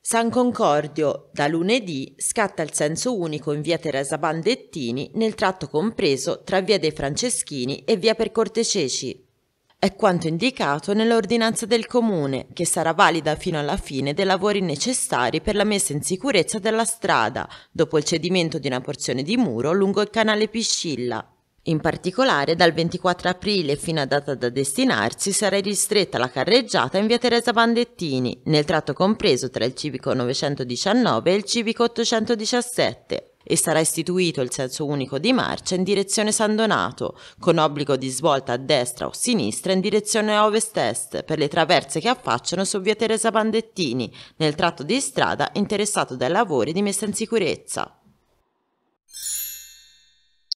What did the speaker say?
San Concordio, da lunedì, scatta il senso unico in via Teresa Bandettini nel tratto compreso tra via dei Franceschini e via per Cortececi. È quanto indicato nell'ordinanza del comune, che sarà valida fino alla fine dei lavori necessari per la messa in sicurezza della strada, dopo il cedimento di una porzione di muro lungo il canale Piscilla, in particolare, dal 24 aprile fino a data da destinarsi sarà ristretta la carreggiata in via Teresa Bandettini, nel tratto compreso tra il civico 919 e il civico 817 e sarà istituito il senso unico di marcia in direzione San Donato, con obbligo di svolta a destra o sinistra in direzione ovest-est per le traverse che affacciano su via Teresa Bandettini, nel tratto di strada interessato dai lavori di messa in sicurezza.